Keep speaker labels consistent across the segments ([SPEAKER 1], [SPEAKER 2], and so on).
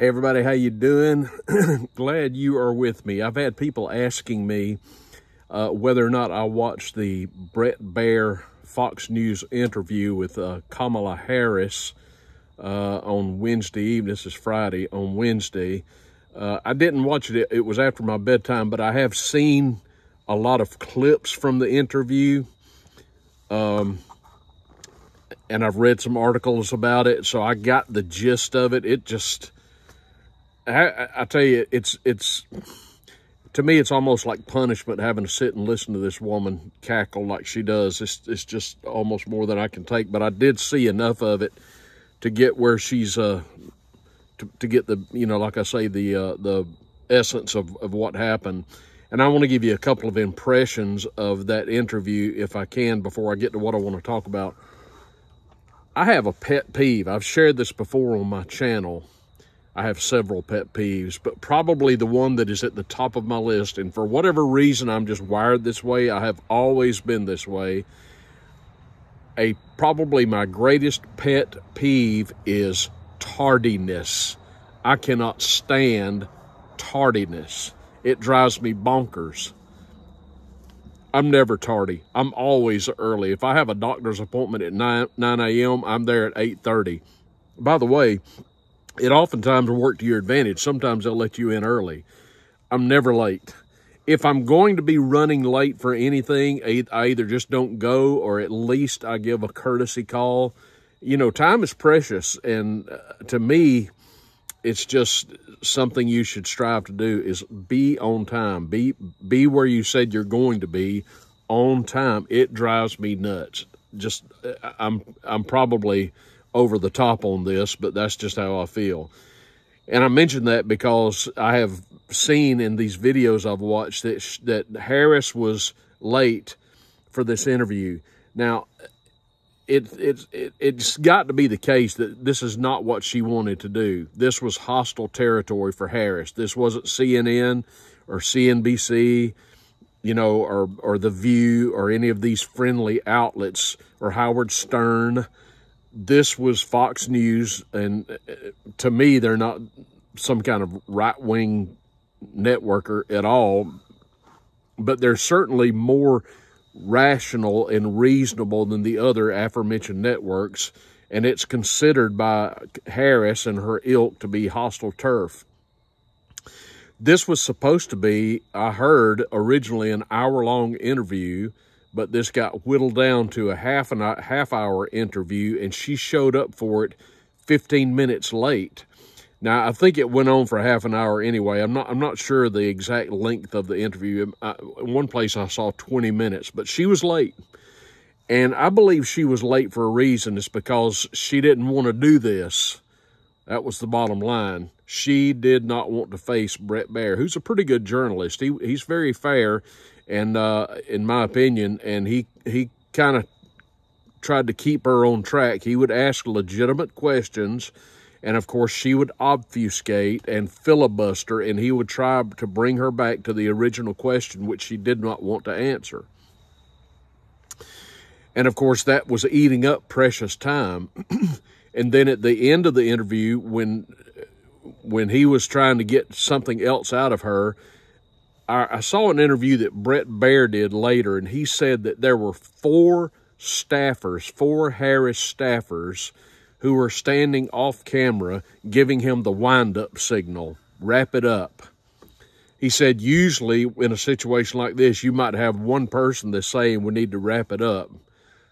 [SPEAKER 1] Hey everybody, how you doing? Glad you are with me. I've had people asking me uh, whether or not I watched the Brett Baer Fox News interview with uh, Kamala Harris uh, on Wednesday evening. This is Friday, on Wednesday. Uh, I didn't watch it. It was after my bedtime, but I have seen a lot of clips from the interview. Um, and I've read some articles about it, so I got the gist of it. It just I, I tell you, it's it's to me, it's almost like punishment having to sit and listen to this woman cackle like she does. It's it's just almost more than I can take. But I did see enough of it to get where she's uh to, to get the you know like I say the uh, the essence of of what happened. And I want to give you a couple of impressions of that interview if I can before I get to what I want to talk about. I have a pet peeve. I've shared this before on my channel I have several pet peeves, but probably the one that is at the top of my list, and for whatever reason, I'm just wired this way. I have always been this way. A probably my greatest pet peeve is tardiness. I cannot stand tardiness. It drives me bonkers. I'm never tardy. I'm always early. If I have a doctor's appointment at 9, 9 a.m., I'm there at 8.30. By the way, it oftentimes will work to your advantage. Sometimes they'll let you in early. I'm never late. If I'm going to be running late for anything, I either just don't go or at least I give a courtesy call. You know, time is precious. And uh, to me, it's just something you should strive to do is be on time. Be, be where you said you're going to be on time. It drives me nuts. Just, uh, I'm, I'm probably over the top on this, but that's just how I feel. And I mention that because I have seen in these videos I've watched that, that Harris was late for this interview. Now, it, it, it, it's got to be the case that this is not what she wanted to do. This was hostile territory for Harris. This wasn't CNN or CNBC, you know, or, or The View or any of these friendly outlets or Howard Stern this was Fox News, and uh, to me, they're not some kind of right wing networker at all, but they're certainly more rational and reasonable than the other aforementioned networks, and it's considered by Harris and her ilk to be hostile turf. This was supposed to be, I heard originally, an hour long interview but this got whittled down to a half an hour, half hour interview and she showed up for it 15 minutes late. Now I think it went on for half an hour anyway. I'm not I'm not sure the exact length of the interview. Um, I, one place I saw 20 minutes, but she was late. And I believe she was late for a reason. It's because she didn't want to do this. That was the bottom line. She did not want to face Brett Baer, who's a pretty good journalist. He, he's very fair and uh, in my opinion, and he he kind of tried to keep her on track. He would ask legitimate questions, and of course, she would obfuscate and filibuster, and he would try to bring her back to the original question, which she did not want to answer. And of course, that was eating up precious time. and then at the end of the interview, when when he was trying to get something else out of her, I, saw an interview that Brett Baer did later, and he said that there were four staffers, four Harris staffers, who were standing off camera giving him the wind up signal wrap it up. He said, usually in a situation like this, you might have one person that's saying we need to wrap it up.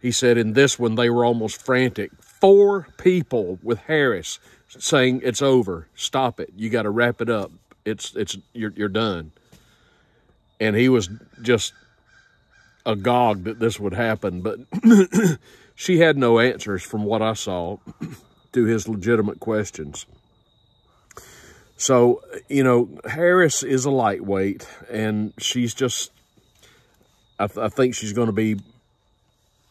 [SPEAKER 1] He said, in this one, they were almost frantic. Four people with Harris saying, it's over, stop it, you got to wrap it up. It's, it's, you're, you're done and he was just agog that this would happen. But she had no answers from what I saw to his legitimate questions. So, you know, Harris is a lightweight, and she's just, I, th I think she's going to be,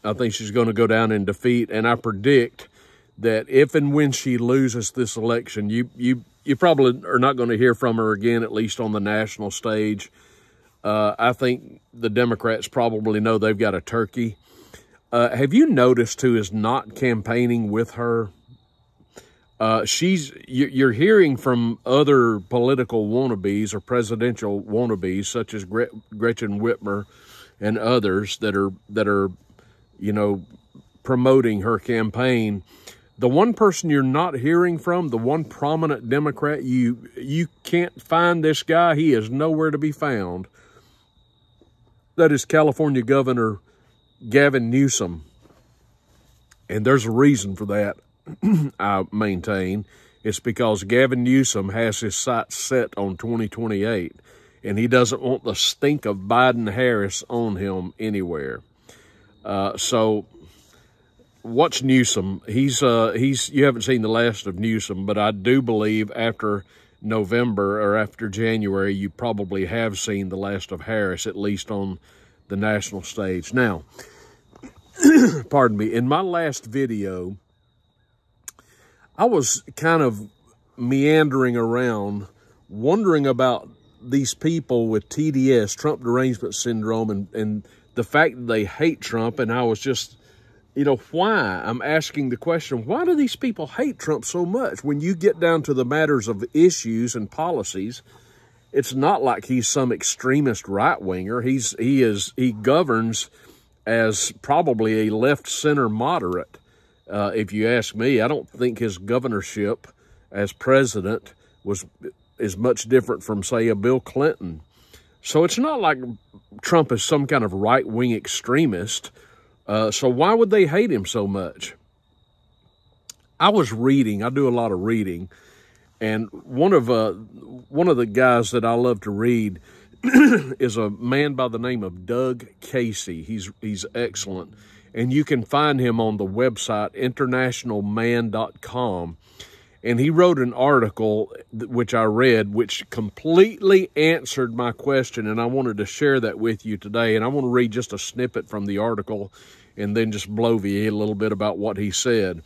[SPEAKER 1] I think she's going to go down in defeat. And I predict that if and when she loses this election, you, you, you probably are not going to hear from her again, at least on the national stage. Uh, I think the Democrats probably know they've got a turkey. Uh, have you noticed who is not campaigning with her? Uh, she's you're hearing from other political wannabes or presidential wannabes, such as Gretchen Whitmer and others that are that are, you know, promoting her campaign. The one person you're not hearing from, the one prominent Democrat, you you can't find this guy. He is nowhere to be found. That is California Governor Gavin Newsom. And there's a reason for that, I maintain. It's because Gavin Newsom has his sights set on 2028, and he doesn't want the stink of Biden Harris on him anywhere. Uh, so, watch Newsom. He's uh, he's you haven't seen the last of Newsom, but I do believe after November or after January, you probably have seen the last of Harris, at least on the national stage. Now, pardon me, in my last video, I was kind of meandering around, wondering about these people with TDS, Trump derangement syndrome, and, and the fact that they hate Trump. And I was just you know, why I'm asking the question, why do these people hate Trump so much? When you get down to the matters of issues and policies, it's not like he's some extremist right winger. He's he is he governs as probably a left center moderate. Uh, if you ask me, I don't think his governorship as president was is much different from say a Bill Clinton. So it's not like Trump is some kind of right wing extremist uh, so why would they hate him so much? I was reading. I do a lot of reading, and one of uh, one of the guys that I love to read is a man by the name of Doug Casey. He's he's excellent, and you can find him on the website internationalman.com. And he wrote an article which I read, which completely answered my question, and I wanted to share that with you today. And I want to read just a snippet from the article and then just bloviate a little bit about what he said.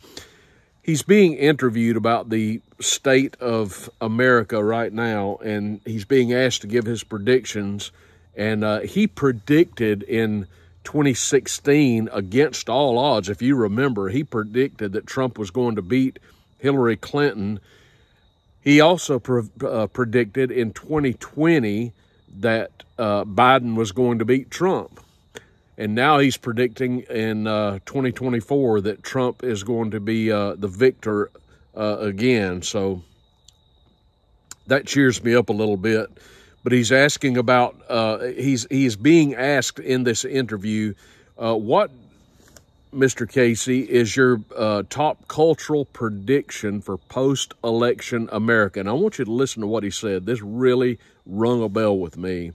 [SPEAKER 1] He's being interviewed about the state of America right now, and he's being asked to give his predictions. And uh, he predicted in 2016, against all odds, if you remember, he predicted that Trump was going to beat Hillary Clinton. He also pre uh, predicted in 2020 that uh, Biden was going to beat Trump. And now he's predicting in uh, 2024 that Trump is going to be uh, the victor uh, again. So that cheers me up a little bit. But he's asking about, uh, he's, he's being asked in this interview, uh, what, Mr. Casey, is your uh, top cultural prediction for post election America? And I want you to listen to what he said. This really rung a bell with me.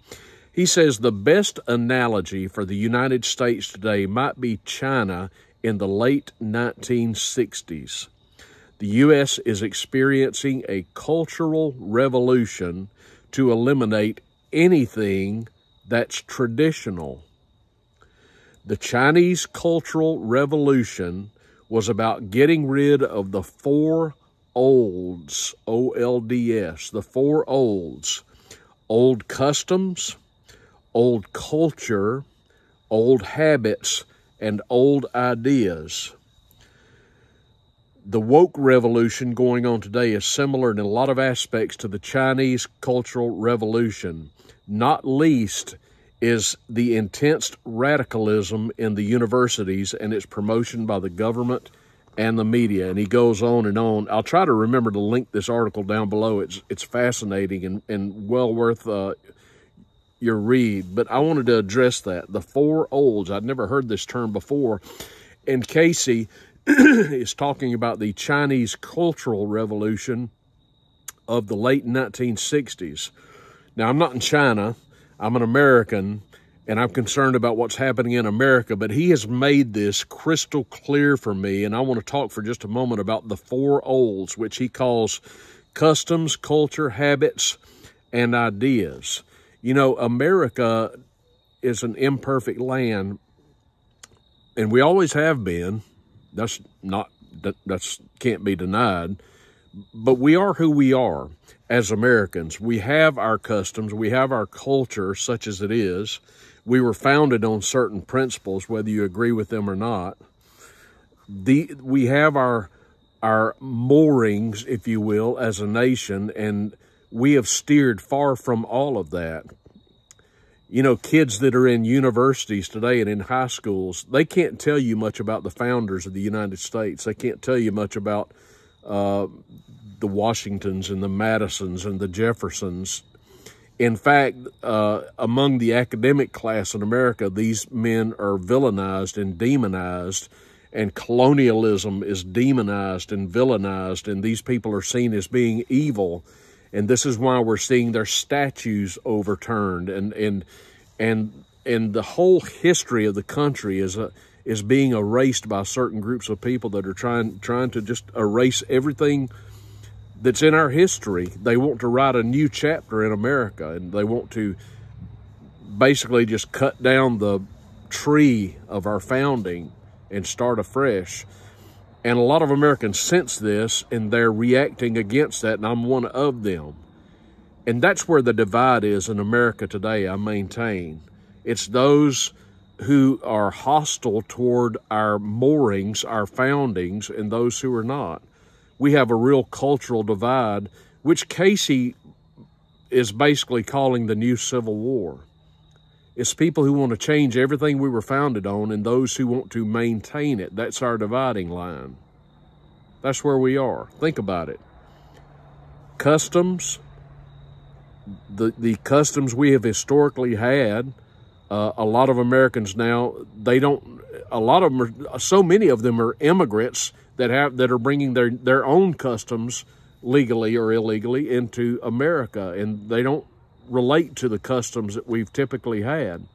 [SPEAKER 1] He says the best analogy for the United States today might be China in the late 1960s. The U.S. is experiencing a cultural revolution to eliminate anything that's traditional. The Chinese Cultural Revolution was about getting rid of the four olds, O L D S, the four olds old customs, old culture, old habits, and old ideas. The woke revolution going on today is similar in a lot of aspects to the Chinese Cultural Revolution. Not least is the intense radicalism in the universities and its promotion by the government and the media. And he goes on and on. I'll try to remember to link this article down below. It's it's fascinating and, and well worth uh, your read, but I wanted to address that. The four olds, I'd never heard this term before. And Casey is talking about the Chinese Cultural Revolution of the late 1960s. Now, I'm not in China, I'm an American, and I'm concerned about what's happening in America, but he has made this crystal clear for me. And I want to talk for just a moment about the four olds, which he calls customs, culture, habits, and ideas. You know, America is an imperfect land, and we always have been. That's not that that's can't be denied. But we are who we are as Americans. We have our customs, we have our culture, such as it is. We were founded on certain principles, whether you agree with them or not. The we have our our moorings, if you will, as a nation, and we have steered far from all of that. You know, kids that are in universities today and in high schools, they can't tell you much about the founders of the United States. They can't tell you much about uh, the Washingtons and the Madisons and the Jeffersons. In fact, uh, among the academic class in America, these men are villainized and demonized, and colonialism is demonized and villainized, and these people are seen as being evil. And this is why we're seeing their statues overturned and and and and the whole history of the country is a, uh, is being erased by certain groups of people that are trying trying to just erase everything that's in our history. They want to write a new chapter in America and they want to basically just cut down the tree of our founding and start afresh. And a lot of Americans sense this and they're reacting against that, and I'm one of them. And that's where the divide is in America today, I maintain. It's those who are hostile toward our moorings, our foundings, and those who are not. We have a real cultural divide, which Casey is basically calling the new Civil War. It's people who want to change everything we were founded on and those who want to maintain it. That's our dividing line. That's where we are. Think about it. Customs, the, the customs we have historically had, uh, a lot of Americans now, they don't, a lot of them are, so many of them are immigrants that have, that are bringing their, their own customs legally or illegally into America. And they don't relate to the customs that we've typically had.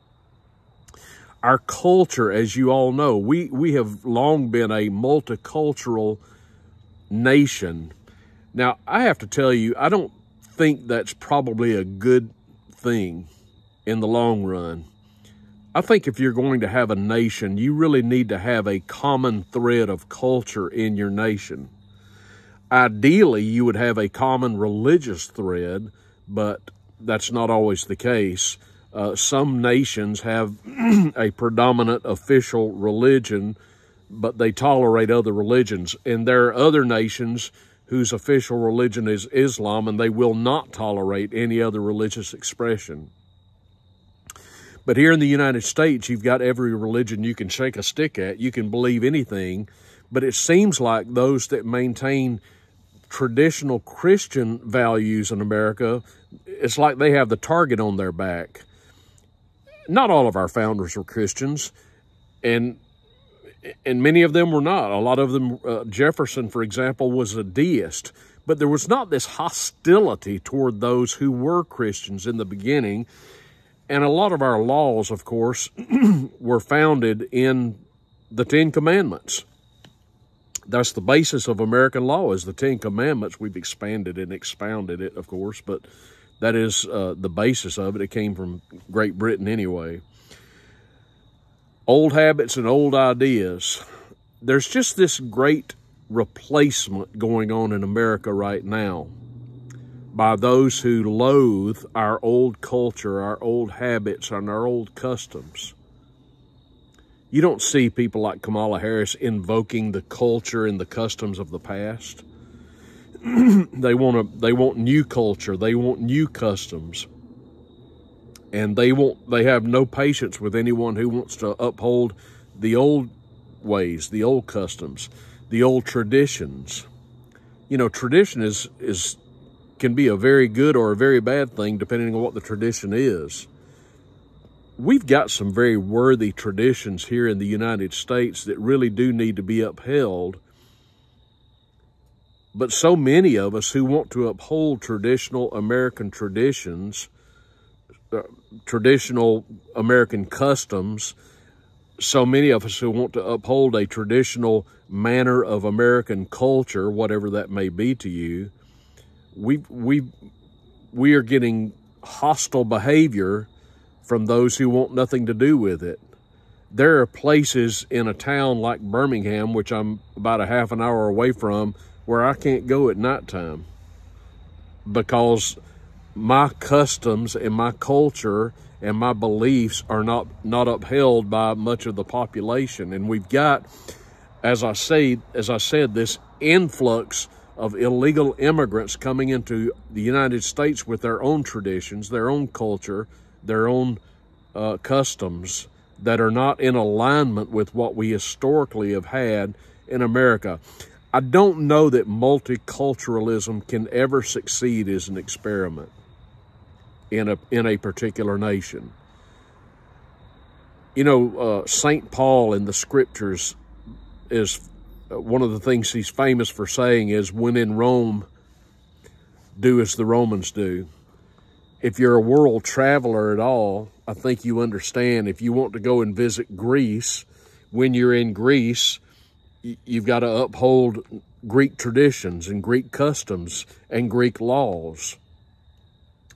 [SPEAKER 1] Our culture, as you all know, we, we have long been a multicultural nation. Now, I have to tell you, I don't think that's probably a good thing in the long run. I think if you're going to have a nation, you really need to have a common thread of culture in your nation. Ideally, you would have a common religious thread, but that's not always the case. Uh, some nations have a predominant official religion, but they tolerate other religions. And there are other nations whose official religion is Islam, and they will not tolerate any other religious expression. But here in the United States, you've got every religion you can shake a stick at. You can believe anything. But it seems like those that maintain traditional Christian values in America it's like they have the target on their back. Not all of our founders were Christians, and and many of them were not. A lot of them, uh, Jefferson, for example, was a deist, but there was not this hostility toward those who were Christians in the beginning. And a lot of our laws, of course, were founded in the Ten Commandments. That's the basis of American law is the Ten Commandments. We've expanded and expounded it, of course, but that is uh, the basis of it. It came from Great Britain anyway. Old habits and old ideas. There's just this great replacement going on in America right now by those who loathe our old culture, our old habits, and our old customs. You don't see people like Kamala Harris invoking the culture and the customs of the past. they want to they want new culture, they want new customs. And they want they have no patience with anyone who wants to uphold the old ways, the old customs, the old traditions. You know, tradition is is can be a very good or a very bad thing depending on what the tradition is. We've got some very worthy traditions here in the United States that really do need to be upheld but so many of us who want to uphold traditional American traditions, uh, traditional American customs, so many of us who want to uphold a traditional manner of American culture, whatever that may be to you, we we we are getting hostile behavior from those who want nothing to do with it. There are places in a town like Birmingham, which I'm about a half an hour away from, where I can't go at night time because my customs and my culture and my beliefs are not, not upheld by much of the population. And we've got, as I say, as I said, this influx of illegal immigrants coming into the United States with their own traditions, their own culture, their own uh, customs that are not in alignment with what we historically have had in America. I don't know that multiculturalism can ever succeed as an experiment in a, in a particular nation. You know, uh, St. Paul in the scriptures is uh, one of the things he's famous for saying is when in Rome, do as the Romans do. If you're a world traveler at all, I think you understand if you want to go and visit Greece, when you're in Greece, you've got to uphold Greek traditions and Greek customs and Greek laws.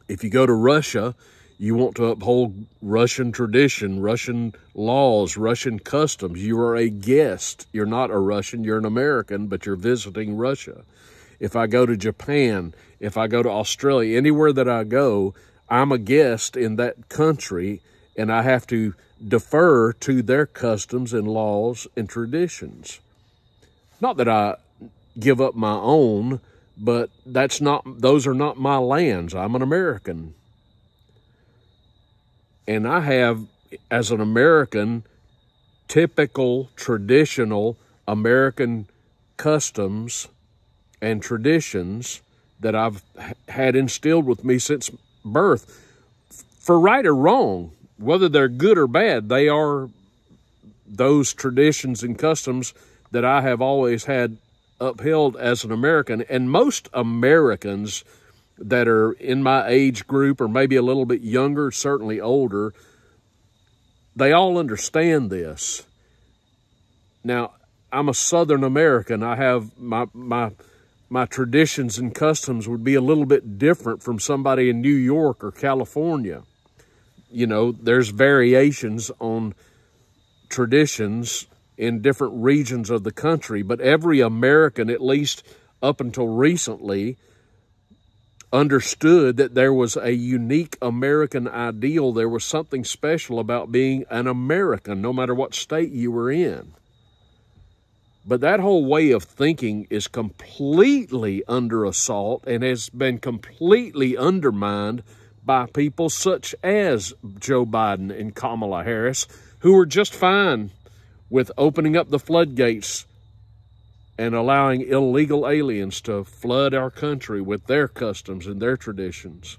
[SPEAKER 1] If you go to Russia, you want to uphold Russian tradition, Russian laws, Russian customs. You are a guest. You're not a Russian, you're an American, but you're visiting Russia. If I go to Japan, if I go to Australia, anywhere that I go, I'm a guest in that country and I have to defer to their customs and laws and traditions. Not that I give up my own, but that's not those are not my lands. I'm an American. And I have as an American typical traditional American customs and traditions that I've had instilled with me since birth. For right or wrong, whether they're good or bad, they are those traditions and customs that I have always had upheld as an American. And most Americans that are in my age group or maybe a little bit younger, certainly older, they all understand this. Now, I'm a Southern American. I have my, my, my traditions and customs would be a little bit different from somebody in New York or California. You know, there's variations on traditions in different regions of the country, but every American, at least up until recently, understood that there was a unique American ideal. There was something special about being an American, no matter what state you were in. But that whole way of thinking is completely under assault and has been completely undermined by people such as Joe Biden and Kamala Harris, who are just fine with opening up the floodgates and allowing illegal aliens to flood our country with their customs and their traditions.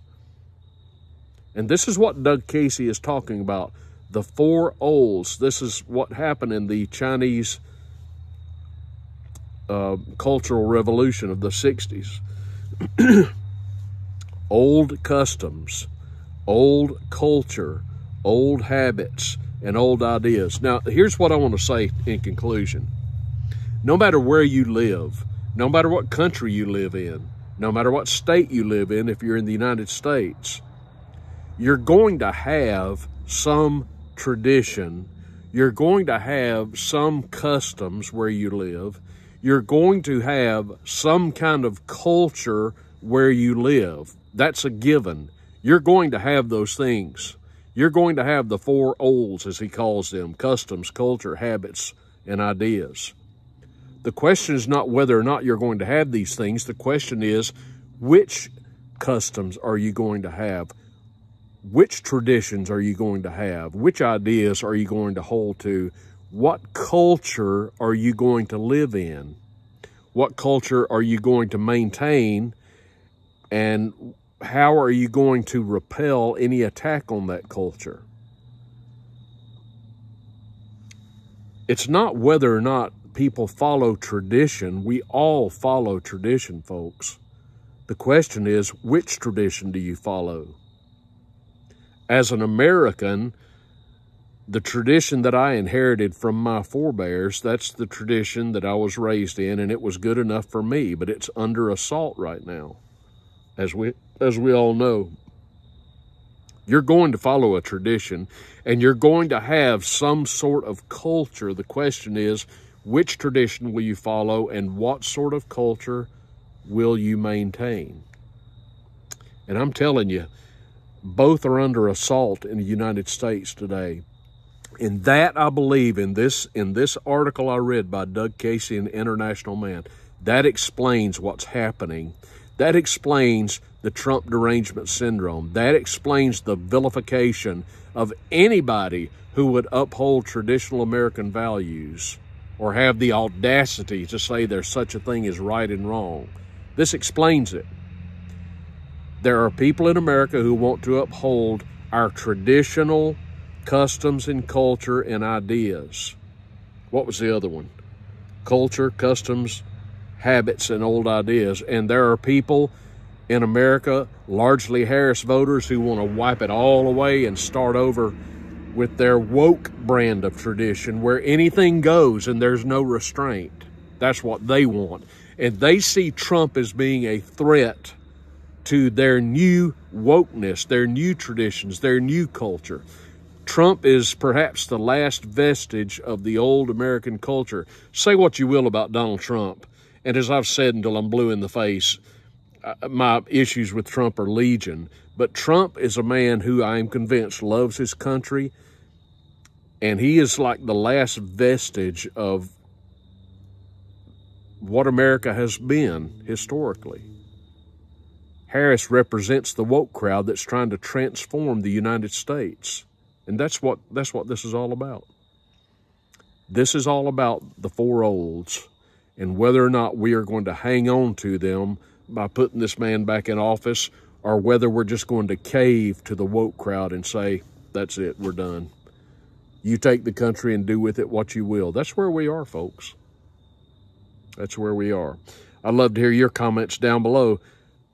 [SPEAKER 1] And this is what Doug Casey is talking about the four olds. This is what happened in the Chinese uh, cultural revolution of the 60s. old customs, old culture, old habits, and old ideas. Now, here's what I want to say in conclusion. No matter where you live, no matter what country you live in, no matter what state you live in, if you're in the United States, you're going to have some tradition. You're going to have some customs where you live. You're going to have some kind of culture where you live. That's a given. You're going to have those things. You're going to have the four olds, as he calls them, customs, culture, habits, and ideas. The question is not whether or not you're going to have these things. The question is, which customs are you going to have? Which traditions are you going to have? Which ideas are you going to hold to? What culture are you going to live in? What culture are you going to maintain? And how are you going to repel any attack on that culture? It's not whether or not people follow tradition. We all follow tradition, folks. The question is, which tradition do you follow? As an American, the tradition that I inherited from my forebears, that's the tradition that I was raised in, and it was good enough for me, but it's under assault right now as we, as we all know. You're going to follow a tradition and you're going to have some sort of culture. The question is, which tradition will you follow and what sort of culture will you maintain? And I'm telling you, both are under assault in the United States today. And that I believe in this in this article I read by Doug Casey in International Man, that explains what's happening. That explains the Trump derangement syndrome. That explains the vilification of anybody who would uphold traditional American values or have the audacity to say there's such a thing as right and wrong. This explains it. There are people in America who want to uphold our traditional customs and culture and ideas. What was the other one? Culture, customs, habits and old ideas. And there are people in America, largely Harris voters, who want to wipe it all away and start over with their woke brand of tradition where anything goes and there's no restraint. That's what they want. And they see Trump as being a threat to their new wokeness, their new traditions, their new culture. Trump is perhaps the last vestige of the old American culture. Say what you will about Donald Trump. And as I've said until I'm blue in the face, uh, my issues with Trump are legion. But Trump is a man who I am convinced loves his country. And he is like the last vestige of what America has been historically. Harris represents the woke crowd that's trying to transform the United States. And that's what, that's what this is all about. This is all about the four olds and whether or not we are going to hang on to them by putting this man back in office or whether we're just going to cave to the woke crowd and say, that's it, we're done. You take the country and do with it what you will. That's where we are, folks. That's where we are. I'd love to hear your comments down below.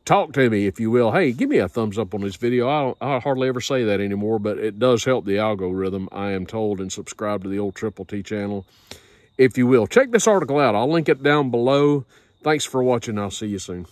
[SPEAKER 1] Talk to me, if you will. Hey, give me a thumbs up on this video. I, I hardly ever say that anymore, but it does help the algorithm, I am told, and subscribe to the old Triple T channel if you will. Check this article out. I'll link it down below. Thanks for watching. I'll see you soon.